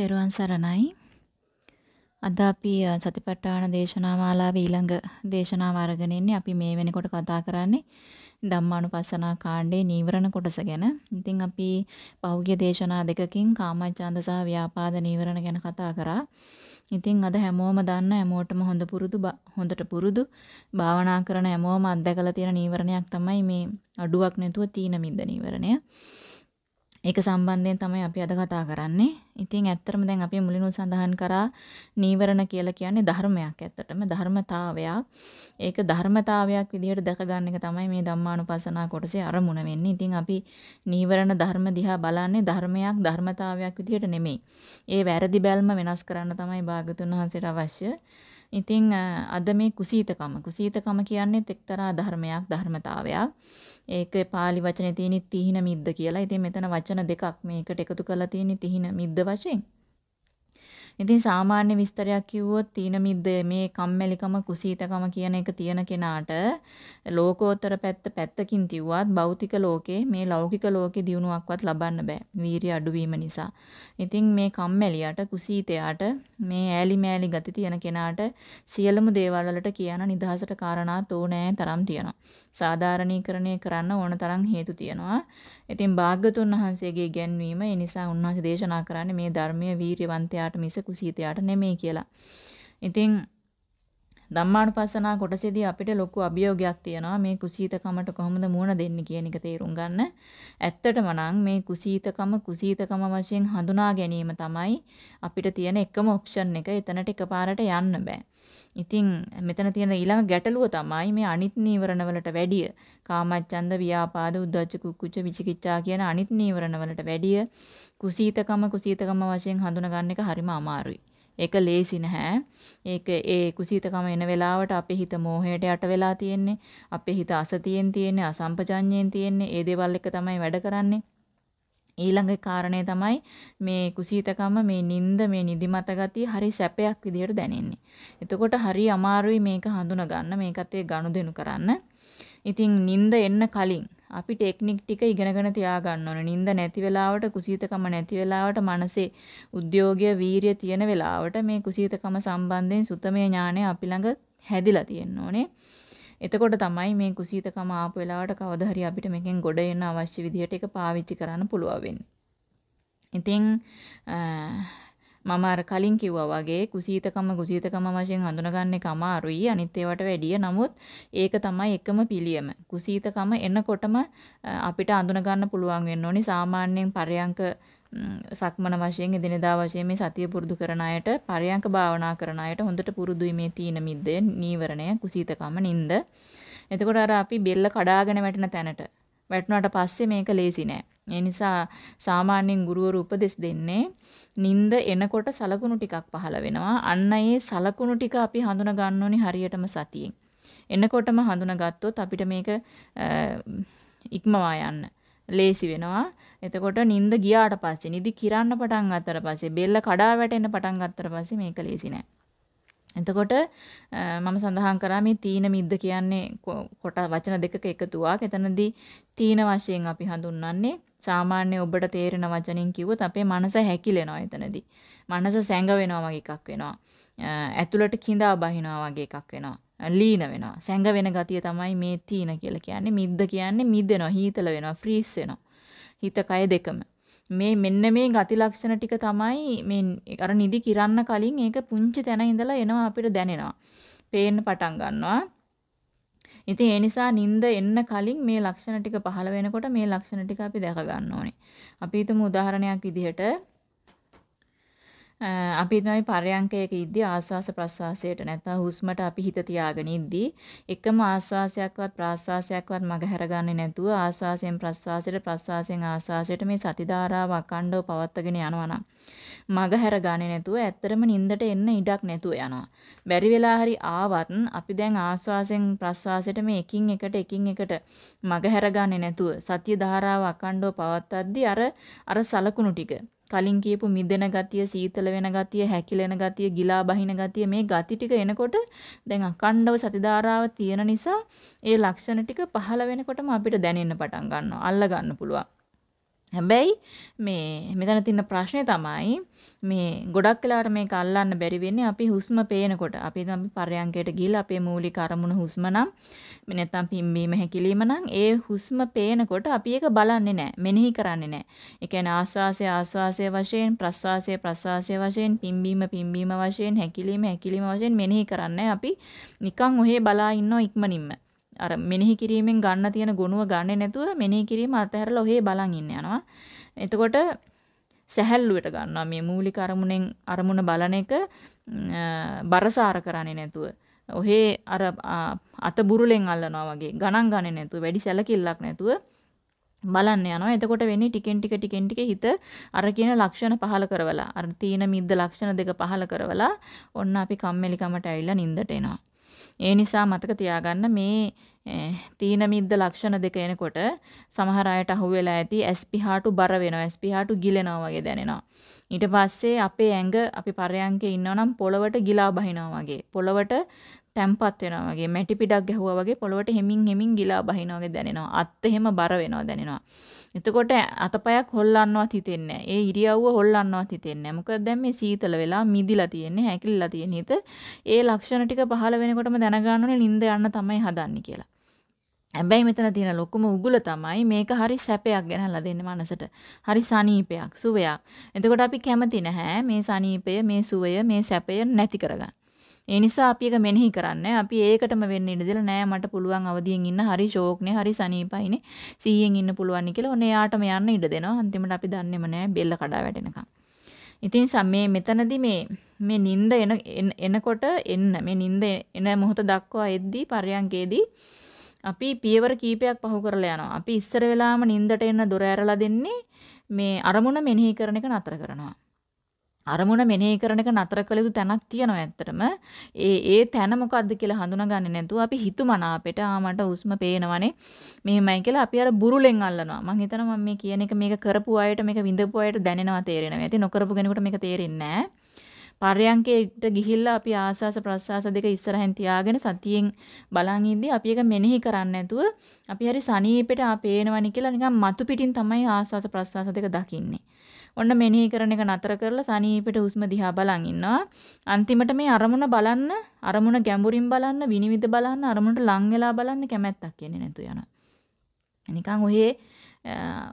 තෙරුවන් සරණයි. අද අපි සතිපට්ඨාන දේශනා මාලාවේ ඊළඟ දේශනාව අරගෙන ඉන්නේ. අපි මේ වෙනකොට කතා කරන්නේ ධම්මානුපස්සනා කාණ්ඩේ නීවරණ කොටස ගැන. ඉතින් අපි පෞද්ගල දේශනා දෙකකින් කාමච්ඡන්ද සහ ව්‍යාපාද නීවරණ ගැන කතා කරා. ඉතින් අද හැමෝම දන්න හැමෝටම හොඳ පුරුදු හොඳට පුරුදු භාවනා කරන හැමෝම අත්දැකලා තියෙන නීවරණයක් තමයි මේ අඩුවක් නැතුව තීන මිද්ද නීවරණය. ඒක සම්බන්ධයෙන් තමයි අපි අද කතා කරන්නේ. ඉතින් ඇත්තටම දැන් අපි මුලිනුත් සඳහන් කරා නීවරණ කියලා කියන්නේ ධර්මයක් ඇත්තටම ධර්මතාවයක්. ඒක ධර්මතාවයක් විදිහට දැක ගන්න එක තමයි මේ ධම්මානුපස්සනා කොටසේ අරමුණ වෙන්නේ. ඉතින් අපි නීවරණ ධර්ම දිහා බලන්නේ ධර්මයක් ධර්මතාවයක් විදිහට නෙමෙයි. ඒ වැරදි බැල්ම වෙනස් කරන්න තමයි භාගතුන් වහන්සේට අවශ්‍ය. ඉතින් අද මේ කුසීතකම කුසීතකම කියන්නේ එක්තරා ධර්මයක් ධර්මතාවයක්. ඒකේ pāli වචනේ තියෙන තිහින මිද්ද කියලා. ඉතින් මෙතන වචන දෙකක් මේකට එකතු කරලා තියෙන තිහින මිද්ද වශයෙන්. ඉතින් සාමාන්‍ය විස්තරයක් කිව්වොත් තීන මිද්ද මේ කම්මැලිකම කුසීතකම කියන එක තියෙන කෙනාට ලෝකෝත්තර පැත්ත පැත්තකින් තියුවත් භෞතික ලෝකේ මේ ලෞකික ලෝකේ දියුණුවක්වත් ලබන්න බෑ. වීරිය අඩුවීම නිසා. ඉතින් මේ කම්මැලියට කුසීතයට මේ ඈලි මෑලි ගති තියෙන කෙනාට සියලුම දේවල් වලට කියන නිදහසට කාරණා තෝනෑ තරම් තියෙනවා. සාධාරණීකරණය කරන්න ඕන තරම් හේතු තියෙනවා. ඉතින් භාග්‍යතුන් වහන්සේගේ ගැන්වීම ඒ නිසා උන්වහන්සේ දේශනා කරන්නේ මේ ධර්මයේ වීරියවන්තයාට මිස කුසීතයාට නෙමෙයි කියලා. ඉතින් ධම්මානුපස්සනා කොටසේදී අපිට ලොකු අභියෝගයක් තියෙනවා මේ කුසීතකමට කොහොමද මුහුණ දෙන්නේ කියන එක තේරුම් ගන්න. ඇත්තටම නම් මේ කුසීතකම කුසීතකම වශයෙන් හඳුනා ගැනීම තමයි අපිට තියෙන එකම ඔප්ෂන් එක. එතනට එකපාරට යන්න බෑ. ඉතින් මෙතන තියෙන ඊළඟ ගැටලුව තමයි මේ අනිත් නීවරණ වලට වැඩිය කාමච්ඡන්ද ව්‍යාපාද උද්ධච්ච කුක්කුච්ච විචිකිච්ඡා කියන අනිත් නීවරණ වලට වැඩිය කුසීතකම කුසීතකම වශයෙන් හඳුනගන්න එක හරිම අමාරුයි. ඒක ලේසි නැහැ. ඒක ඒ කුසීතකම එන වෙලාවට අපේ හිත මෝහයට යට වෙලා තියෙන්නේ. අපේ හිත අසතියෙන් තියෙන්නේ, අසම්පජඤ්ඤයෙන් තියෙන්නේ. ඒ දේවල් එක තමයි වැඩ කරන්නේ. ඊළඟ කාරණේ තමයි මේ කුසීතකම මේ නිින්ද මේ නිදිමත ගතිය හරි සැපයක් විදිහට දැනෙන්නේ. එතකොට හරි අමාරුයි මේක හඳුනා ගන්න මේකත් ඒ ගනුදෙනු කරන්න. ඉතින් නිින්ද එන්න කලින් අපි ටෙක්නික් ටික ඉගෙනගෙන තියාගන්න ඕන. නිින්ද නැති වෙලාවට, කුසීතකම නැති වෙලාවට, මනසේ උද්‍යෝගය, වීරිය තියෙන වෙලාවට මේ කුසීතකම සම්බන්ධයෙන් සුතමේ ඥානය අපි ළඟ හැදිලා තියෙන්න ඕනේ. එතකොට තමයි මේ කුසීතකම ආපු වෙලාවට කවදා හරි අපිට මේකෙන් ගොඩ එන්න අවශ්‍ය විදිහට ඒක පාවිච්චි කරන්න පුළුවන් වෙන්නේ. ඉතින් මම අර කලින් කිව්වා වගේ කුසීතකම කුසීතකම වශයෙන් හඳුනගන්න එක අමාරුයි අනිත් ඒවට වැඩිය. නමුත් ඒක තමයි එකම පිළියම. කුසීතකම එනකොටම අපිට අඳුනගන්න පුළුවන් වෙන්න ඕනි සාමාන්‍යයෙන් පරයන්ක සක්මන වශයෙන් එදිනෙදා වශයෙන් මේ සතිය පුරුදු කරන අයට පරයන්ක භාවනා කරන අයට හොඳට පුරුදුයි මේ තීන මිද්දය නීවරණය කුසීතකම නින්ද. එතකොට අර අපි බෙල්ල කඩාගෙන වැටෙන තැනට වැටුණාට පස්සේ මේක ලේසි නෑ. ඒ නිසා සාමාන්‍යයෙන් ගුරුවරු උපදෙස් දෙන්නේ නිින්ද එනකොට සලකුණු ටිකක් පහළ වෙනවා. අන්න ඒ සලකුණු ටික අපි හඳුනා ගන්න ඕනි හරියටම සතියෙන්. එනකොටම හඳුනාගත්තොත් අපිට මේක ඉක්මවා යන්න ලේසි වෙනවා. එතකොට නිින්ද ගියාට පස්සේ නිදි කිරන්න පටන් ගත්තට පස්සේ බෙල්ල කඩා වැටෙන්න පටන් ගත්තට පස්සේ මේක ලේසි නෑ. එතකොට මම සඳහන් කරා මේ තීන මිද්ද කියන්නේ කොට වචන දෙකක එකතුවක්. එතනදී තීන වශයෙන් අපි හඳුන්වන්නේ සාමාන්‍ය ඔබට තේරෙන වචනින් කිව්වොත් අපේ මනස හැකිලෙනවා එතනදී. මනස සැඟ වෙනවා වගේ එකක් වෙනවා. ඇතුළට கிඳා බහිනවා වගේ එකක් වෙනවා. ලීන වෙනවා. සැඟ වෙන ගතිය තමයි මේ තීන කියලා කියන්නේ. මිද්ද කියන්නේ මිදෙනවා, හීතල වෙනවා, ෆ්‍රීස් වෙනවා. හිත කය දෙකම. මේ මෙන්න මේ ගති ලක්ෂණ ටික තමයි මේ අර නිදි කිරන්න කලින් ඒක පුංචි තැන ඉඳලා එනවා අපිට දැනෙනවා. පේන්න පටන් ගන්නවා. ඉතින් ඒ නිසා නිින්ද එන්න කලින් මේ ලක්ෂණ ටික පහළ වෙනකොට මේ ලක්ෂණ ටික අපි දැක ගන්න ඕනේ. අපි හිතමු උදාහරණයක් විදිහට අපි තමයි පරයන්කයක ඉද්දී ආස්වාස ප්‍රස්වාසයට නැත්නම් හුස්මට අපි හිත තියාගෙන ඉද්දී එකම ආස්වාසයක්වත් ප්‍රාස්වාසයක්වත් මග හැරගන්නේ නැතුව ආස්වාසයෙන් ප්‍රස්වාසයට ප්‍රස්වාසයෙන් ආස්වාසයට මේ සති ධාරාව අකණ්ඩව පවත්වාගෙන යනවා නම් මග හැරගන්නේ නැතුව ඇත්තටම නිින්දට එන්න ඉඩක් නැතුව යනවා. බැරි වෙලා හරි ආවත් අපි දැන් ආස්වාසෙන් ප්‍රස්වාසයට මේ එකින් එකට එකින් එකට මග හැරගන්නේ නැතුව සතිය ධාරාව අකණ්ඩව පවත්වද්දී අර අර සලකුණු ටික කලින් කියපු මිදෙන ගතිය, සීතල වෙන ගතිය, හැකිලෙන ගතිය, ගිලා බහින ගතිය මේ ගති ටික එනකොට දැන් අකණ්ඩව සතිධාරාව තියෙන නිසා ඒ ලක්ෂණ ටික පහළ වෙනකොටම අපිට දැනෙන්න පටන් ගන්නවා. අල්ල ගන්න පුළුවන්. හැබැයි මේ මෙතන තියෙන ප්‍රශ්නේ තමයි මේ ගොඩක් වෙලාවට මේක අල්ලන්න බැරි වෙන්නේ අපි හුස්ම පේනකොට. අපි නම් පරයන්කයට ගිහිල්ලා අපේ මූලික අරමුණ හුස්ම නම් මේ නැත්තම් පිම්බීම හැකිලිම නම් ඒ හුස්ම පේනකොට අපි ඒක බලන්නේ නැහැ. මෙනෙහි කරන්නේ නැහැ. ඒ කියන්නේ ආස්වාසය ආස්වාසය වශයෙන් ප්‍රස්වාසය ප්‍රස්වාසය වශයෙන් පිම්බීම පිම්බීම වශයෙන් හැකිලිම හැකිලිම වශයෙන් මෙනෙහි කරන්නේ අපි නිකන් ඔහේ බලා ඉන්නවා ඉක්මනින්ම. අර මෙනෙහි කිරීමෙන් ගන්න තියෙන ගුණුව ගන්නේ නැතුව මෙනෙහි කිරීම අතහැරලා ඔහේ බලන් ඉන්න යනවා. එතකොට සැහැල්ලුවට ගන්නවා මේ මූලික අරමුණෙන් අරමුණ බලන එක බරසාර කරන්නේ නැතුව. ඔහේ අර අත බුරුලෙන් අල්ලනවා වගේ ගණන් ගන්නේ නැතුව වැඩි සැලකිල්ලක් නැතුව බලන්න යනවා. එතකොට වෙන්නේ ටිකෙන් ටික ටිකෙන් ටික හිත අර කියන ලක්ෂණ පහල කරවලා අර තීන මිද්ද ලක්ෂණ දෙක පහල කරවලා ඔන්න අපි කම්මැලිකමට ඇවිල්ලා නිින්දට එනවා. ඒ නිසා මතක තියාගන්න මේ තීන මිද්ද ලක්ෂණ දෙක එනකොට සමහර අයට අහුවෙලා ඇති ඇස් පිහාටු බර වෙනවා ඇස් පිහාටු ගිලෙනවා වගේ දැනෙනවා ඊට පස්සේ අපේ ඇඟ අපි පරයන්කේ ඉන්නවනම් පොළවට ගිලා බහිනවා වගේ පොළවට තැම්පත් වෙනවා වගේ මැටි පිටක් ගැහුවා වගේ පොළවට හෙමින් හෙමින් ගිලා බහිනවා වගේ දැනෙනවා අත් එහෙම බර වෙනවා දැනෙනවා එතකොට අතපයක් හොල්ලන්නවත් හිතෙන්නේ ඒ ඉරියව්ව හොල්ලන්නවත් හිතෙන්නේ මොකද දැන් මේ සීතල වෙලා මිදිලා තියෙන්නේ, හැකිලිලා තියෙන හිත. ඒ ලක්ෂණ ටික පහළ වෙනකොටම දැනගන්න ඕනේ නිින්ද යන්න තමයි හදන්නේ කියලා. හැබැයි මෙතන තියෙන ලොකුම උගුල තමයි මේක හරි සැපයක් ගෙනල්ලා දෙන්නේ මනසට. හරි සනීපයක්, සුවයක්. එතකොට අපි කැමති නැහැ මේ සනීපය, මේ සුවය, මේ සැපය නැති කරගන්න. ඒ නිසා අපි එක මෙනෙහි කරන්නේ. අපි ඒකටම වෙන්න ඉඩ දෙලා නෑ මට පුළුවන් අවදියෙන් ඉන්න හරි ෂෝක්නේ හරි සනීපයිනේ 100න් ඉන්න පුළුවන් කියලා ඔන්න එයාටම යන්න ඉඩ දෙනවා. අන්තිමට අපි දන්නේම නෑ බෙල්ල කඩා වැටෙනකම්. ඉතින් මේ මෙතනදී මේ මේ නිින්ද එන එනකොට එන්න මේ නිින්ද එන මොහොත දක්වා එද්දී පරයන්කේදී අපි පියවර කීපයක් පහු කරලා යනවා. අපි ඉස්සර වෙලාම නිින්දට එන්න දොර ඇරලා දෙන්නේ මේ අරමුණ මෙනෙහි කරන එක නතර කරනවා. අරමුණ මෙනෙහි කරන එක නතර කළ යුතු තැනක් තියෙනවා ඇත්තටම. ඒ ඒ තැන මොකද්ද කියලා හඳුනාගන්නේ නැතුව අපි හිතුමනාපෙට ආමට උස්ම පේනවනේ. මෙහෙමයි කියලා අපි අර බුරුලෙන් අල්ලනවා. මම හිතනවා මම මේ කියන එක මේක කරපු අයට මේක විඳපු අයට දැනෙනවා තේරෙනවා. ඇති නොකරපු කෙනෙකුට මේක තේරෙන්නේ නැහැ. පර්යංකයට ගිහිල්ලා අපි ආස්වාස ප්‍රස්වාස දෙක ඉස්සරහෙන් තියාගෙන සතියෙන් බලන් ඉඳි අපි එක මෙනෙහි කරන්නේ නැතුව අපි හරි සනීපෙට ආ පේනවනේ කියලා නිකන් මතු පිටින් තමයි ආස්වාස ප්‍රස්වාස දෙක දකින්නේ. ඔන්න මෙනෙහි කරන එක නතර කරලා සනීපෙට හුස්ම දිහා බලන් ඉන්නවා. අන්තිමට මේ අරමුණ බලන්න, අරමුණ ගැඹුරින් බලන්න, විනිවිද බලන්න, අරමුණට ලං වෙලා බලන්න කැමැත්තක් කියන්නේ නැතු යනවා. නිකන් ඔහේ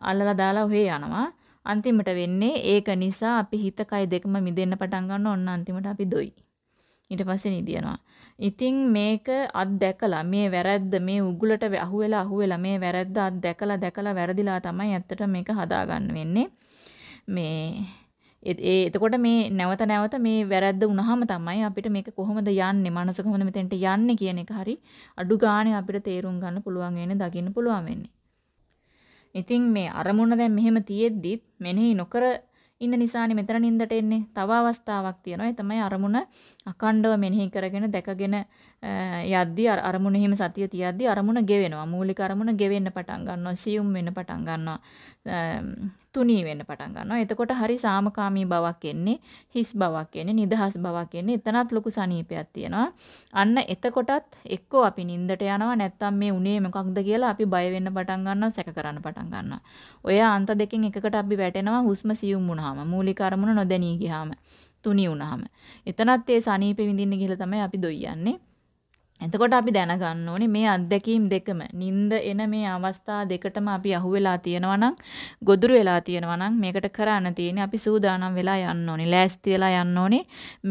අල්ලලා දාලා ඔහේ යනවා. අන්තිමට වෙන්නේ ඒක නිසා අපි හිත කය දෙකම මිදෙන්න පටන් ගන්න ඕන අන්තිමට අපි දොයි. ඊට පස්සේ නිදියනවා. ඉතින් මේක අත්දැකලා මේ වැරද්ද මේ උගුලට අහුවෙලා අහුවෙලා මේ වැරද්ද අත්දැකලා දැකලා වැරදිලා තමයි ඇත්තට මේක හදාගන්න වෙන්නේ. මේ ඒ එතකොට මේ නැවත නැවත මේ වැරද්ද වුණාම තමයි අපිට මේක කොහොමද යන්නේ මනස කොහොමද මෙතෙන්ට යන්නේ කියන එක හරි අඩු ගානේ අපිට තේරුම් ගන්න පුළුවන් වෙන්නේ දකින්න පුළුවන් වෙන්නේ. ඉතින් මේ අරමුණ දැන් මෙහෙම තියෙද්දිත් මෙනෙහි නොකර ඉන්න නිසානේ මෙතන නින්දට එන්නේ. තව අවස්ථාවක් තියෙනවා. ඒ තමයි අරමුණ අකණ්ඩව මෙනෙහි කරගෙන දැකගෙන යද්දී අරමුණ එහෙම සතිය තියද්දී අරමුණ ගෙවෙනවා. මූලික අරමුණ ගෙවෙන්න පටන් ගන්නවා. සියුම් වෙන්න පටන් ගන්නවා. තුනී වෙන්න පටන් ගන්නවා. එතකොට හරි සාමකාමී බවක් එන්නේ, හිස් බවක් එන්නේ, නිදහස් බවක් එන්නේ. එතනත් ලොකු සනීපයක් තියෙනවා. අන්න එතකොටත් එක්කෝ අපි නිින්දට යනවා නැත්නම් මේ උනේ මොකක්ද කියලා අපි බය වෙන්න පටන් ගන්නවා, සැක කරන්න පටන් ගන්නවා. ඔය අන්ත දෙකෙන් එකකට අපි වැටෙනවා හුස්ම සියුම් වුණාම, මූලික අරමුණ නොදැනී ගියාම, තුනී වුණාම. එතනත් ඒ සනීපෙ විඳින්න ගිහලා තමයි අපි දොයියන්නේ. එතකොට අපි දැනගන්න ඕනේ මේ අත්දැකීම් දෙකම නිින්ද එන මේ අවස්ථා දෙකටම අපි අහු වෙලා තියෙනවා නම් ගොදුරු වෙලා තියෙනවා නම් මේකට කරන්න තියෙන්නේ අපි සූදානම් වෙලා යන්න ඕනේ ලෑස්ති වෙලා යන්න ඕනේ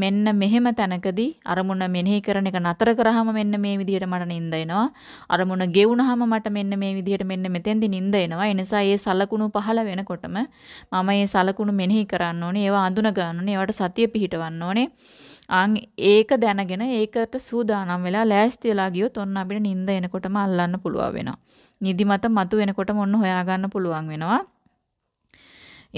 මෙන්න මෙහෙම තැනකදී අරමුණ මෙනෙහි කරන එක නතර කරාම මෙන්න මේ විදිහට මට නිින්ද එනවා අරමුණ ගෙවුනහම මට මෙන්න මේ විදිහට මෙන්න මෙතෙන්දි නිින්ද එනවා ඒ නිසා ඒ සලකුණු පහළ වෙනකොටම මම ඒ සලකුණු මෙනෙහි කරන්න ඕනේ ඒවා අඳුන ගන්න ඕනේ ඒවට සතිය පිහිටවන්න ඕනේ ආන් ඒක දැනගෙන ඒකට සූදානම් වෙලා ලෑස්ති වෙලා ගියොත් ඔන්න අපිට නිින්ද එනකොටම අල්ලන්න පුළුවන් වෙනවා. නිදිමත මතු වෙනකොටම ඔන්න හොයාගන්න පුළුවන් වෙනවා.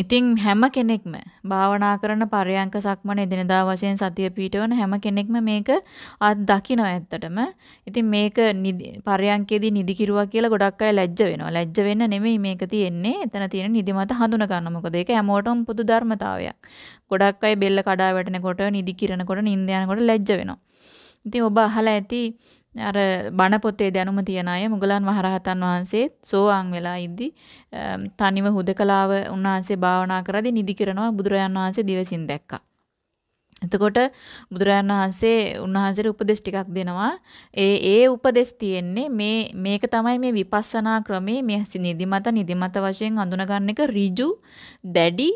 ඉතින් හැම කෙනෙක්ම භාවනා කරන පරයන්ක සක්මන එදිනදා වශයෙන් සතිය පිටවන හැම කෙනෙක්ම මේක අත් දකිනවා ඇත්තටම. ඉතින් මේක පරයන්කේදී නිදි කිරුවා කියලා ගොඩක් අය ලැජ්ජ වෙනවා. ලැජ්ජ වෙන්න නෙමෙයි මේක තියෙන්නේ. එතන තියෙන නිදි මත හඳුනා ගන්න. මොකද ඒක හැමෝටම පොදු ධර්මතාවයක්. ගොඩක් අය බෙල්ල කඩා වැටෙනකොට නිදි කිරනකොට නිින්ද යනකොට ලැජ්ජ වෙනවා. ඉතින් ඔබ අහලා ඇති අර බණ පොතේ දැනුම තියන අය මුගලන් මහරහතන් වහන්සේත් සෝවාන් වෙලා ඉද්දි තනිව හුදකලාව උන්වහන්සේ භාවනා කරදී නිදි කිරනවා බුදුරජාන් වහන්සේ දිවසින් දැක්කා. එතකොට බුදුරජාණන් වහන්සේ උන්වහන්සේට උපදෙස් ටිකක් දෙනවා. ඒ ඒ උපදෙස් තියෙන්නේ මේ මේක තමයි මේ විපස්සනා ක්‍රමේ මේ නිදිමත නිදිමත වශයෙන් අඳුනගන්න එක ඍජු දැඩි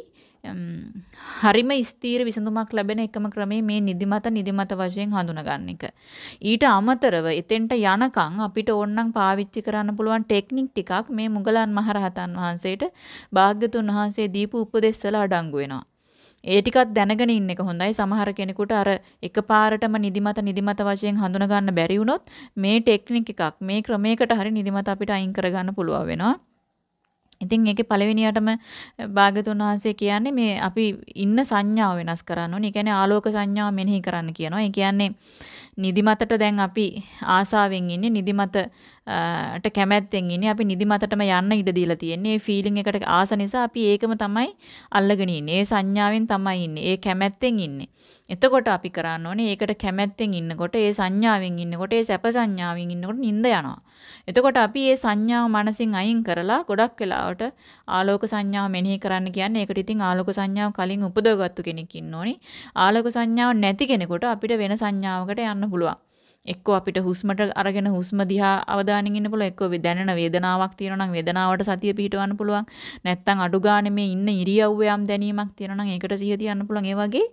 හරිම ස්ථීර විසඳුමක් ලැබෙන එකම ක්‍රමය මේ නිදිමත නිදිමත වශයෙන් හඳුනගන්න එක. ඊට අමතරව එතෙන්ට යනකම් අපිට ඕනනම් පාවිච්චි කරන්න පුළුවන් ටෙක්නික් ටිකක් මේ මුගලන් මහරහතන් වහන්සේට භාග්‍යතුන් වහන්සේ දීපු උපදෙස් වල අඩංගු වෙනවා. ඒ ටිකත් දැනගෙන ඉන්න එක හොඳයි. සමහර කෙනෙකුට අර එකපාරටම නිදිමත නිදිමත වශයෙන් හඳුනගන්න බැරි වුණොත් මේ ටෙක්නික් එකක් මේ ක්‍රමයකට හරි නිදිමත අපිට අයින් කරගන්න පුළුවන් වෙනවා. ඉතින් ඒකේ පළවෙනියටම භාග්‍යතුන් වහන්සේ කියන්නේ මේ අපි ඉන්න සංඥාව වෙනස් කරන්න ඕනේ. ඒ කියන්නේ ආලෝක සංඥාව මෙනෙහි කරන්න කියනවා. ඒ කියන්නේ නිදිමතට දැන් අපි ආසාවෙන් ඉන්නේ නිදිමතට කැමැත්තෙන් ඉන්නේ. අපි නිදිමතටම යන්න ඉඩ දීලා තියෙන්නේ. මේ ෆීලිං එකට ආස නිසා අපි ඒකම තමයි අල්ලගෙන ඉන්නේ. ඒ සංඥාවෙන් තමයි ඉන්නේ. ඒ කැමැත්තෙන් ඉන්නේ. එතකොට අපි කරන්න ඕනේ ඒකට කැමැත්තෙන් ඉන්නකොට ඒ සංඥාවෙන් ඉන්නකොට ඒ සැප සංඥාවෙන් ඉන්නකොට නිින්ද යනවා. එතකොට අපි මේ සංඥාව මනසින් අයින් කරලා ගොඩක් වෙලාවට ආලෝක සංඥාව මෙනෙහි කරන්න කියන්නේ ඒකට ඉතින් ආලෝක සංඥාව කලින් උපදවගත්තු කෙනෙක් ඉන්න ඕනි. ආලෝක සංඥාව නැති කෙනෙකුට අපිට වෙන සංඥාවකට යන්න පුළුවන්. එක්කෝ අපිට හුස්මට අරගෙන හුස්ම දිහා අවධානයෙන් ඉන්න පුළුවන් එක්කෝ දැනෙන වේදනාවක් තියෙනවා නම් වේදනාවට සතිය පිහිටවන්න පුළුවන් නැත්නම් අඩු ගානේ මේ ඉන්න ඉරියව්ව යම් දැනීමක් තියෙනවා නම් ඒකට සිහිය තියන්න පුළුවන් ඒ වගේ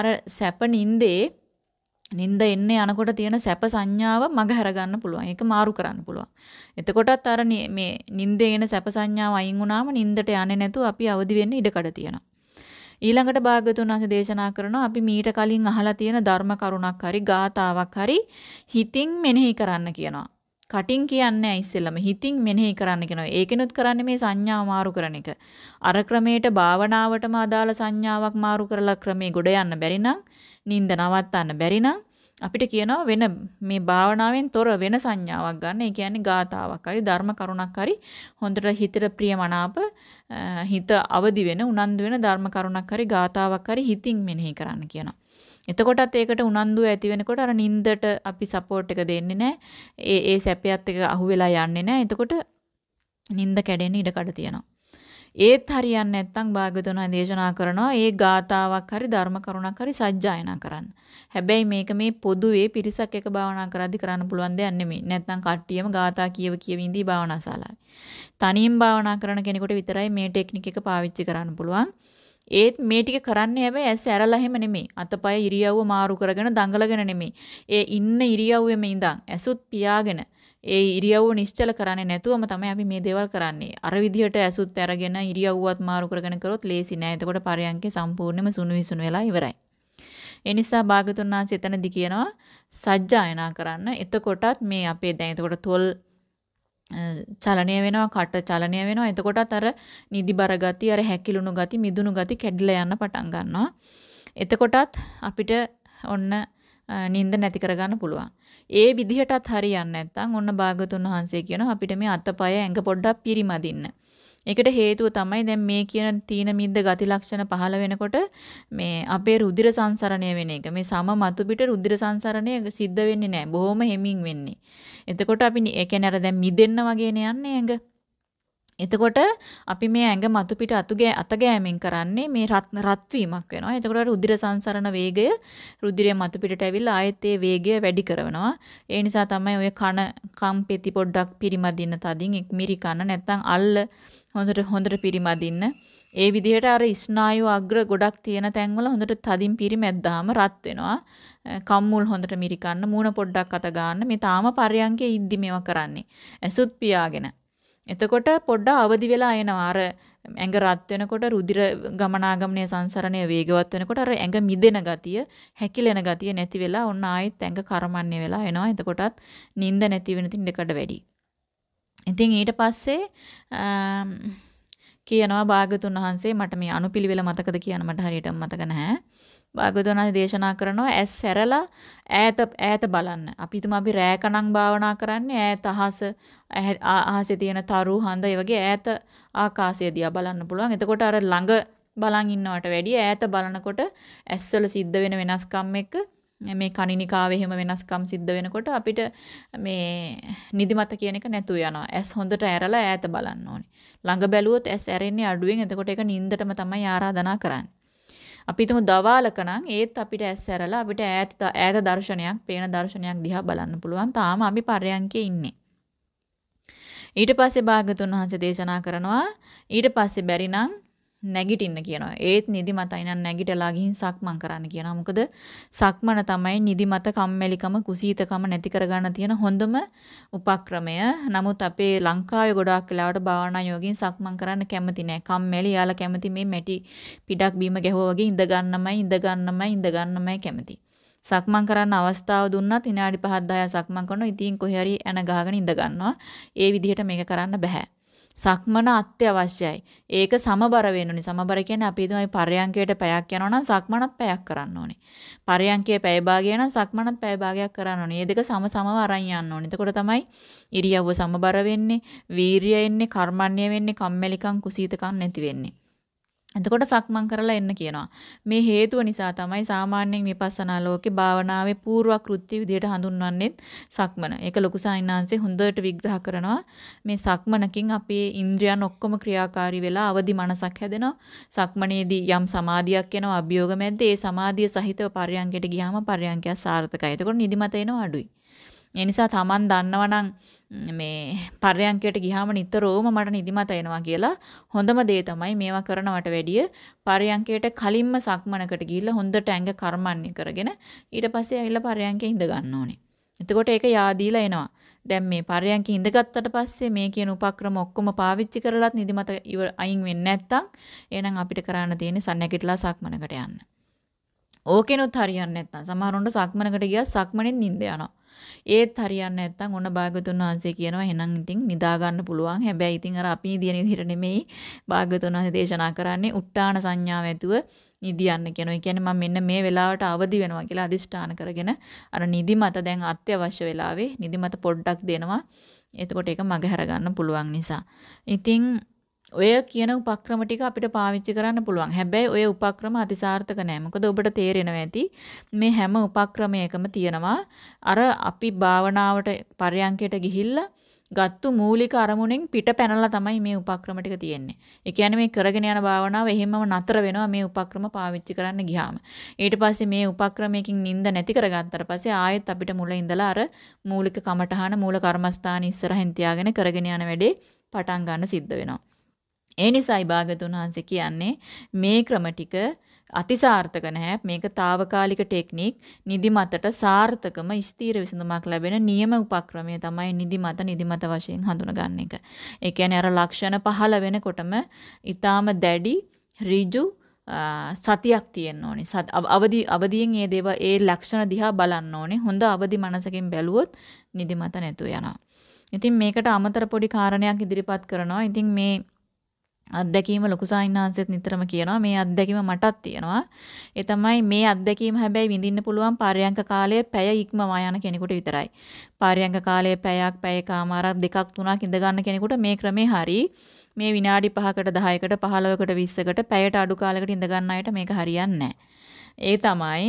අර සැප නින්දේ නින්ද එන්නේ අනකොට තියෙන සැප සංඥාව මග හැරගන්න පුළුවන්. ඒක මාරු කරන්න පුළුවන්. එතකොටත් අර මේ නින්දේ එන සැප සංඥාව අයින් වුණාම නින්දට යන්නේ නැතුව අපි අවදි වෙන්න ඉඩකඩ තියෙනවා. ඊළඟට භාග්‍යතුන් වහන්සේ දේශනා කරනවා අපි මීට කලින් අහලා තියෙන ධර්ම කරුණක් හරි ගාතාවක් හරි හිතින් මෙනෙහි කරන්න කියනවා. කටින් කියන්නේ ඉස්සෙල්ලම හිතින් මෙනෙහි කරන්න කියනවා. ඒකෙනුත් කරන්නේ මේ සංඥාව මාරු කරන එක. අර ක්‍රමයට භාවනාවටම අදාළ සංඥාවක් මාරු කරලා ක්‍රමේ ගොඩ යන්න බැරි නම් නිින්ද නවත්තන්න බැරි නම් අපිට කියනවා වෙන මේ භාවනාවෙන් තොර වෙන සංඥාවක් ගන්න. ඒ කියන්නේ ගාතාවක් හරි ධර්ම කරුණක් හරි හොඳට හිතට ප්‍රියමනාප හිත අවදි වෙන උනන්දු වෙන ධර්ම කරුණක් හරි ගාතාවක් හරි හිතින් මෙනෙහි කරන්න කියනවා. එතකොටත් ඒකට උනන්දු ඇති වෙනකොට අර නින්දට අපි සපෝට් එක දෙන්නේ නැහැ. ඒ ඒ සැපයත් එක අහු වෙලා යන්නේ නැහැ. එතකොට නින්ද කැඩෙන්න ඉඩ කඩ තියෙනවා. ඒත් හරියන්නේ නැත්නම් භාග්‍යවතුන් දේශනා කරනවා ඒ ගාතාවක් හරි ධර්ම කරුණක් හරි සජ්ජායනා කරන්න. හැබැයි මේක මේ පොදුවේ පිරිසක් එක භාවනා කරද්දි කරන්න පුළුවන් දෙයක් නෙමෙයි. නැත්නම් කට්ටියම ගාතා කියව කියව ඉඳී භාවනා ශාලාවේ. තනියෙන් භාවනා කරන කෙනෙකුට විතරයි මේ ටෙක්නික් එක පාවිච්චි කරන්න පුළුවන්. ඒත් මේ ටික කරන්නේ හැබැයි ඇස් ඇරලා හැම නෙමෙයි. අතපය ඉරියව්ව මාරු කරගෙන දඟලගෙන නෙමෙයි. ඒ ඉන්න ඉරියව්වෙම ඉඳන් ඇසුත් පියාගෙන ඒ ඉරියව්ව නිශ්චල කරන්නේ නැතුවම තමයි අපි මේ දේවල් කරන්නේ. අර විදිහට ඇසුත් අරගෙන ඉරියව්වත් මාරු කරගෙන කරොත් ලේසි නෑ. එතකොට පරයන්කේ සම්පූර්ණයෙන්ම සුණු විසුණු වෙලා ඉවරයි. ඒ නිසා භාගතුන් වහන්සේ එතනදී කියනවා සජ්ජායනා කරන්න. එතකොටත් මේ අපේ දැන් එතකොට තොල් චලනය වෙනවා, කට චලනය වෙනවා. එතකොටත් අර නිදිබර ගති, අර හැකිලුණු ගති, මිදුණු ගති කැඩිලා යන්න පටන් ගන්නවා. එතකොටත් අපිට ඔන්න නිින්ද නැති කරගන්න පුළුවන්. ඒ විදිහටත් හරියන්නේ නැත්නම් ඔන්න භාගතුන් වහන්සේ කියනවා අපිට මේ අතපය ඇඟ පොඩ්ඩක් පිරිමදින්න. ඒකට හේතුව තමයි දැන් මේ කියන තීන මිද්ද ගති ලක්ෂණ පහළ වෙනකොට මේ අපේ රුධිර සංසරණය වෙන එක. මේ සම මතු පිට රුධිර සංසරණය සිද්ධ වෙන්නේ නැහැ. බොහොම හෙමින් වෙන්නේ. එතකොට අපි ඒ කියන්නේ අර දැන් මිදෙන්න වගේනේ යන්නේ ඇඟ. එතකොට අපි මේ ඇඟ මතු පිට අතුගේ අතගෑමෙන් කරන්නේ මේ රත් වීමක් වෙනවා. එතකොට අර උදිර සංසරණ වේගය රුධිරය මතු පිටට ඇවිල්ලා ආයෙත් ඒ වේගය වැඩි කරනවා. ඒ නිසා තමයි ඔය කන කම්පෙති පොඩ්ඩක් පිරිමදින්න තදින් මිරි කන නැත්නම් අල්ල හොඳට හොඳට පිරිමදින්න. ඒ විදිහට අර ස්නායු අග්‍ර ගොඩක් තියෙන තැන්වල හොඳට තදින් පිරිමැද්දාම රත් වෙනවා. කම්මුල් හොඳට මිරිකන්න, මූණ පොඩ්ඩක් අත ගන්න. මේ තාම පරයන්කේ ඉද්දි මේවා කරන්නේ. ඇසුත් පියාගෙන. එතකොට පොඩ්ඩක් අවදි වෙලා එනවා. අර ඇඟ රත් වෙනකොට රුධිර ගමනාගමනය සංසරණය වේගවත් වෙනකොට අර ඇඟ මිදෙන ගතිය, හැකිලෙන ගතිය නැති වෙලා ඔන්න ආයෙත් ඇඟ කරමන්නේ වෙලා එනවා. එතකොටත් නිින්ද නැති වෙන තින් දෙකට වැඩි. ඉතින් ඊට පස්සේ කියනවා භාග්‍යතුන් වහන්සේ මට මේ අනුපිළිවෙල මතකද කියන මට හරියට මතක නැහැ. භාගතුනාහි දේශනා කරනවා ඇස් සැරලා ඈත ඈත බලන්න. අපි හිතමු අපි රෑකණන් භාවනා කරන්නේ ඈත අහස අහසේ තියෙන තරු හඳ ඒ වගේ ඈත ආකාශය දිහා බලන්න පුළුවන්. එතකොට අර ළඟ බලන් ඉන්නවට වැඩිය ඈත බලනකොට ඇස්වල සිද්ධ වෙන වෙනස්කම් එක්ක මේ කණිනිකාව එහෙම වෙනස්කම් සිද්ධ වෙනකොට අපිට මේ නිදිමත කියන එක නැතු වෙනවා. ඇස් හොඳට ඇරලා ඈත බලන්න ඕනේ. ළඟ බැලුවොත් ඇස් ඇරෙන්නේ අඩුවෙන්. එතකොට ඒක නින්දටම තමයි ආරාධනා කරන්නේ. අපි හිතමු දවාලක නම් ඒත් අපිට ඇස් ඇරලා අපිට ඈත ඈත දර්ශනයක්, පේන දර්ශනයක් දිහා බලන්න පුළුවන්. තාම අපි පරයන්කේ ඉන්නේ. ඊට පස්සේ භාගතුන් වහන්සේ දේශනා කරනවා ඊට පස්සේ බැරි නම් නැගිටින්න කියනවා. ඒත් නිදිමත අයිනන් නැගිටලා ගිහින් සක්මන් කරන්න කියනවා. මොකද සක්මන තමයි නිදිමත කම්මැලිකම කුසීතකම නැති කරගන්න තියෙන හොඳම උපක්‍රමය. නමුත් අපේ ලංකාවේ ගොඩාක් වෙලාවට භාවනා යෝගින් සක්මන් කරන්න කැමති නැහැ. කම්මැලි යාලා කැමති මේ මැටි පිටක් බීම ගැහුවා වගේ ඉඳ ගන්නමයි ඉඳ ගන්නමයි ඉඳ ගන්නමයි කැමති. සක්මන් කරන්න අවස්ථාව දුන්නත් විනාඩි 5-10 සක්මන් කරනවා. ඉතින් කොහේ හරි ඇන ගහගෙන ඉඳ ගන්නවා. ඒ විදිහට මේක කරන්න බෑ. සක්මන අත්‍යවශ්‍යයි. ඒක සමබර වෙන්න ඕනේ. සමබර කියන්නේ අපි හිතමු අපි පරයන්කයට පැයක් යනවා නම් සක්මනත් පැයක් කරන්න ඕනේ. පරයන්කයේ පැය භාගය නම් සක්මනත් පැය භාගයක් කරන්න ඕනේ. මේ දෙක සමසමව අරන් යන්න ඕනේ. එතකොට තමයි ඉරියව්ව සමබර වෙන්නේ, වීරිය එන්නේ, කර්මණ්‍ය වෙන්නේ, කම්මැලිකම් කුසීතකම් නැති වෙන්නේ. එතකොට සක්මන් කරලා එන්න කියනවා. මේ හේතුව නිසා තමයි සාමාන්‍යයෙන් විපස්සනා ලෝකේ භාවනාවේ పూర్ව කෘත්‍ය විදියට හඳුන්වන්නේ සක්මන. ඒක ලොකු සාහිණාංශේ හොඳට විග්‍රහ කරනවා. මේ සක්මනකින් අපේ ඉන්ද්‍රියන් ඔක්කොම ක්‍රියාකාරී වෙලා අවදි මනසක් හැදෙනවා. සක්මනේදී යම් සමාධියක් එනවා අභියෝග මැද්දේ ඒ සමාධිය සහිතව පර්යංකයට ගියාම පර්යංකය සාර්ථකයි. එතකොට නිදිමත එනවා අඩුයි. ඒ නිසා Taman දන්නවනම් මේ පර්යංකයට ගියාම නිතරම මට නිදිමත එනවා කියලා හොඳම දේ තමයි මේවා කරනවට වැඩිය පර්යංකයට කලින්ම සක්මනකට ගිහිල්ලා හොඳට ඇඟ කර්මන්නේ කරගෙන ඊට පස්සේ ඇවිල්ලා පර්යංකේ ඉඳ ගන්න ඕනේ. එතකොට ඒක yaadීලා එනවා. දැන් මේ පරයන්ක ඉඳගත්තට පස්සේ මේ කියන උපක්‍රම ඔක්කොම පාවිච්චි කරලත් නිදිමත අයින් වෙන්නේ නැත්තම් එහෙනම් අපිට කරන්න තියෙන්නේ සන්නැකිටලා සක්මනකට යන්න. ඕකෙනුත් හරියන්නේ නැත්තම් සමහරුන්ට සක්මනකට ගියත් සක්මනේ නිින්ද යනවා. ඒත් හරියන්නේ නැත්නම් ඔන්න භාග්‍යතුන් වහන්සේ කියනවා එහෙනම් ඉතින් නිදා ගන්න පුළුවන්. හැබැයි ඉතින් අර අපි නිදින විදිහට නෙමෙයි භාග්‍යතුන් වහන්සේ දේශනා කරන්නේ උට්ටාන සංඥාව ඇතුව නිදියන්න කියනවා. ඒ කියන්නේ මම මෙන්න මේ වෙලාවට අවදි වෙනවා කියලා අදිෂ්ඨාන කරගෙන අර නිදිමත දැන් අත්‍යවශ්‍ය වෙලාවේ නිදිමත පොඩ්ඩක් දෙනවා. එතකොට ඒක මගහැර ගන්න පුළුවන් නිසා. ඉතින් ඔය කියන උපක්‍රම ටික අපිට පාවිච්චි කරන්න පුළුවන්. හැබැයි ඔය උපක්‍රම අතිසාර්ථක නෑ. මොකද ඔබට තේරෙනවා ඇති මේ හැම උපක්‍රමයකම තියෙනවා අර අපි භාවනාවට පරයන්කයට ගිහිල්ලා ගත්තු මූලික අරමුණෙන් පිට පැනලා තමයි මේ උපක්‍රම ටික තියෙන්නේ. ඒ කියන්නේ මේ කරගෙන යන භාවනාව එහෙමම නතර වෙනවා මේ උපක්‍රම පාවිච්චි කරන්න ගියාම. ඊට පස්සේ මේ උපක්‍රමයකින් නිින්ද නැති කරගත්තට පස්සේ ආයෙත් අපිට මුල ඉඳලා අර මූලික කමඨහන මූල කර්මස්ථාන ඉස්සරහින් තියාගෙන කරගෙන යන වැඩේ පටන් ගන්න සිද්ධ වෙනවා. ඒ නිසායි භාගතුන් වහන්සේ කියන්නේ මේ ක්‍රම ටික අතිසාර්ථක නැහැ. මේක తాවකාලික ටෙක්නික් නිදිමතට සාර්ථකම ස්ථීර විසඳුමක් ලැබෙන නියම උපක්‍රමය තමයි නිදිමත නිදිමත වශයෙන් හඳුනගන්න එක. ඒ කියන්නේ අර ලක්ෂණ පහළ වෙනකොටම ඊටාම දැඩි ඍජු සතියක් තියෙන්න ඕනේ. අවදි අවදියෙන් මේ දේව ඒ ලක්ෂණ දිහා බලන්න ඕනේ. හොඳ අවදි මනසකින් බැලුවොත් නිදිමත නැතුව යනවා. ඉතින් මේකට අමතර පොඩි කාරණයක් ඉදිරිපත් කරනවා. ඉතින් මේ අත්දැකීම ලොකු සාහිණාංශෙත් නිතරම කියනවා මේ අත්දැකීම මටත් තියෙනවා. ඒ තමයි මේ අත්දැකීම හැබැයි විඳින්න පුළුවන් පරයන්ක කාලයේ පැය ඉක්මවා යන කෙනෙකුට විතරයි. පරයන්ක කාලයේ පැයක් පැයකමාරක් දෙකක් තුනක් ඉඳ ගන්න කෙනෙකුට මේ ක්‍රමේ හරි මේ විනාඩි 5කට 10කට 15කට 20කට පැයට අඩු කාලයකට ඉඳ ගන්න අයට මේක හරියන්නේ ඒ තමයි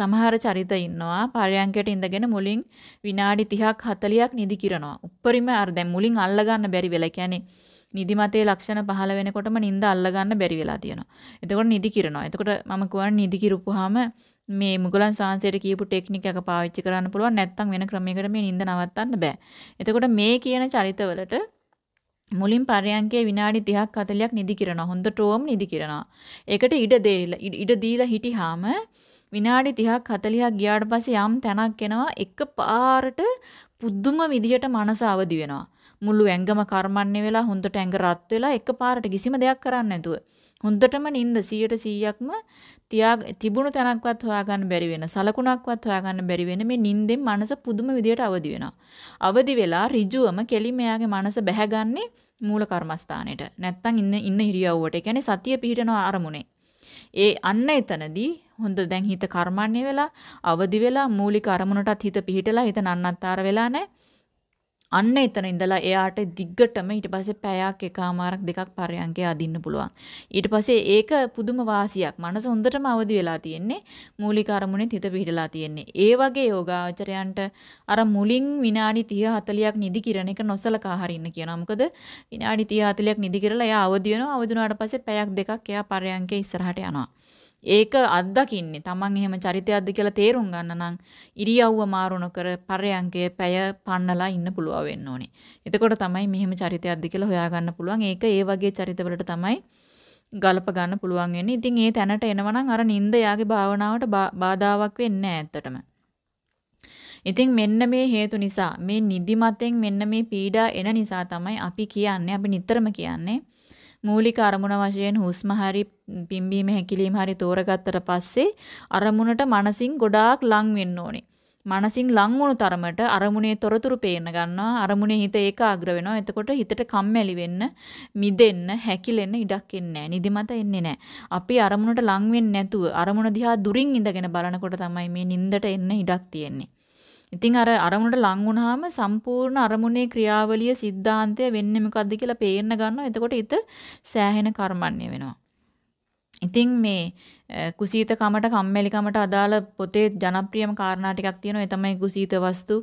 සමහර චරිත ඉන්නවා පරයන්කයට ඉඳගෙන මුලින් විනාඩි 30ක් 40ක් නිදි කිරනවා. උප්පරිම අර දැන් මුලින් අල්ල ගන්න බැරි වෙලා කියන්නේ නිදි මතයේ ලක්ෂණ පහළ වෙනකොටම නිින්ද අල්ලගන්න බැරි වෙලා තියෙනවා. එතකොට නිදි කිරනවා. එතකොට මම කියන්නේ නිදි කිරුපුවාම මේ මුගලන් සාංශයට කියපු ටෙක්නික් එක පාවිච්චි කරන්න පුළුවන්. නැත්නම් වෙන ක්‍රමයකට මේ නිින්ද නවත්තන්න බෑ. එතකොට මේ කියන චරිතවලට මුලින් පරයන්කේ විනාඩි 30ක් 40ක් නිදි කිරනවා. හොඳටම නිදි කිරනවා. ඒකට ඉඩ දෙලා ඉඩ දීලා හිටියාම විනාඩි 30ක් 40ක් ගියාට පස්සේ යම් තැනක් එනවා එකපාරට පුදුම විදිහට මනස අවදි වෙනවා. මුළු ඇඟම කර්මන්නේ වෙලා හොඳට ඇඟ රත් වෙලා එකපාරට කිසිම දෙයක් කරන්නේ නැතුව හොඳටම නිින්ද 100%ක්ම තියා තිබුණු තැනක්වත් හොයාගන්න බැරි වෙන සලකුණක්වත් හොයාගන්න බැරි වෙන මේ නිින්දෙන් මනස පුදුම විදියට අවදි වෙනවා. අවදි වෙලා ඍජුවම කෙලිම එයාගේ මනස බැහැගන්නේ මූල කර්මස්ථානෙට. නැත්තම් ඉන්න ඉන්න හිරියව්වට. ඒ කියන්නේ සතිය පිහිටන අරමුණේ. ඒ අන්න එතනදී හොඳ දැන් හිත කර්මන්නේ වෙලා අවදි වෙලා මූලික අරමුණටත් හිත පිහිටලා හිත නන්නත්තර වෙලා නැහැ. අන්න එතන ඉඳලා එයාට දිග්ගටම ඊට පස්සේ පැයක් එකමාරක් දෙකක් පරයන්කේ අදින්න පුළුවන්. ඊට පස්සේ ඒක පුදුම වාසියක්. මනස හොඳටම අවදි වෙලා තියෙන්නේ. මූලික අරමුණේ හිත පිහිටලා තියෙන්නේ. ඒ වගේ යෝගාචරයන්ට අර මුලින් විනාඩි 30 40ක් නිදි කිරණ එක නොසලකා හරින්න කියනවා. මොකද විනාඩි 30 40ක් නිදි කිරලා එයා අවදි වෙනවා. අවදි වුණාට පස්සේ පැයක් දෙකක් එයා පරයන්කේ ඉස්සරහට යනවා. ඒක අත්දකින්නේ Taman එහෙම චරිතයක්ද කියලා තේරුම් ගන්න නම් ඉරියව්ව මාරු නොකර පරයන්කේ පැය පන්නලා ඉන්න පුළුවන් වෙන්න ඕනේ. එතකොට තමයි මෙහෙම චරිතයක්ද කියලා හොයාගන්න පුළුවන්. ඒක ඒ වගේ චරිතවලට තමයි ගලප ගන්න පුළුවන් වෙන්නේ. ඉතින් ඒ තැනට එනවනම් අර නිින්ද යාගේ භාවනාවට බාධාවක් වෙන්නේ නැහැ ඉතින් මෙන්න මේ හේතු නිසා මේ නිදිමතෙන් මෙන්න මේ පීඩා එන නිසා තමයි අපි කියන්නේ අපි නිතරම කියන්නේ මූලික අරමුණ වශයෙන් හුස්ම හරි පිම්බීම හැකිලිම හරි තෝරගත්තට පස්සේ අරමුණට මනසින් ගොඩාක් ලං වෙන්න ඕනේ. මනසින් ලං වුණු තරමට අරමුණේ තොරතුරු පේන්න ගන්නවා. අරමුණේ හිත ඒකාග්‍ර වෙනවා. එතකොට හිතට කම්මැලි වෙන්න, මිදෙන්න, හැකිලෙන්න ඉඩක් එන්නේ නැහැ. නිදිමත එන්නේ නැහැ. අපි අරමුණට ලං නැතුව අරමුණ දිහා දුරින් ඉඳගෙන බලනකොට තමයි මේ නිින්දට එන්න ඉඩක් තියෙන්නේ. ඉතින් අර අරමුණට ලං වුණාම සම්පූර්ණ අරමුණේ ක්‍රියාවලිය સિદ્ધාන්තය වෙන්නේ මොකද්ද කියලා පේන්න ගන්නවා. එතකොට ඊත සෑහෙන කර්මන්නේ වෙනවා. ඉතින් මේ කුසීත කමට කම්මැලි කමට අදාළ පොතේ ජනප්‍රියම කාරණා ටිකක් තියෙනවා. ඒ තමයි කුසීත වස්තු,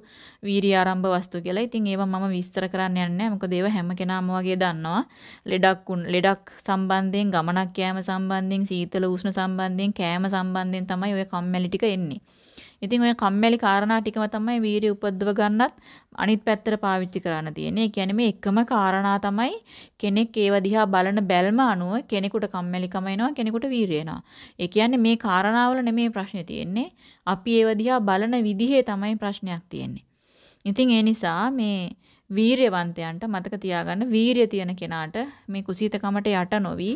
වීරිය ආරම්භ වස්තු කියලා. ඉතින් ඒවා මම විස්තර කරන්න යන්නේ නැහැ. මොකද ඒවා හැම කෙනාම වගේ දන්නවා. ලෙඩක් ලෙඩක් සම්බන්ධයෙන්, ගමනක් යෑම සම්බන්ධයෙන්, සීතල උෂ්ණ සම්බන්ධයෙන්, කෑම සම්බන්ධයෙන් තමයි ඔය කම්මැලි ටික එන්නේ. ඉතින් ඔය කම්මැලි කාරණා ටිකම තමයි වීරිය උපද්දව ගන්නත් අනිත් පැත්තට පාවිච්චි කරන්න තියෙන්නේ. ඒ කියන්නේ මේ එකම කාරණා තමයි කෙනෙක් ඒව දිහා බලන බැල්ම අනුව කෙනෙකුට කම්මැලිකම එනවා කෙනෙකුට වීරිය එනවා. ඒ කියන්නේ මේ කාරණාවල නෙමෙයි ප්‍රශ්නේ තියෙන්නේ. අපි ඒව දිහා බලන විදිහේ තමයි ප්‍රශ්නයක් තියෙන්නේ. ඉතින් ඒ නිසා මේ වීරයවන්තයන්ට මතක තියාගන්න වීරය තියෙන කෙනාට මේ කුසීතකමට යට නොවි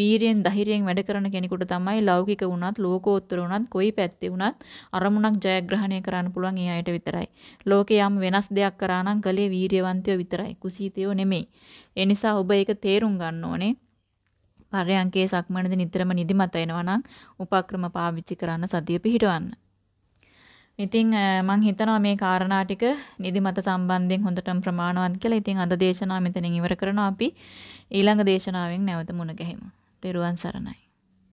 වීරයෙන් ධෛර්යයෙන් වැඩ කරන කෙනෙකුට තමයි ලෞකික වුණත් ලෝකෝත්තර වුණත් කොයි පැත්තේ වුණත් අරමුණක් ජයග්‍රහණය කරන්න පුළුවන් ඒ අයට විතරයි. ලෝකේ යම් වෙනස් දෙයක් කරා නම් කලේ වීරයවන්තයෝ විතරයි කුසීතයෝ නෙමෙයි. ඒ නිසා ඔබ ඒක තේරුම් ගන්න ඕනේ. පරයන්කේ සක්මනේදී නිතරම නිදිමත එනවා නම් උපක්‍රම පාවිච්චි කරන්න සතිය පිහිටවන්න. ඉතින් මම හිතනවා මේ කාරණා ටික නිදිමත සම්බන්ධයෙන් හොඳටම ප්‍රමාණවත් කියලා. ඉතින් අද දේශනාව මෙතනින් ඉවර කරනවා අපි. ඊළඟ දේශනාවෙන් නැවත මුණ ගැහෙමු. තෙරුවන් සරණයි.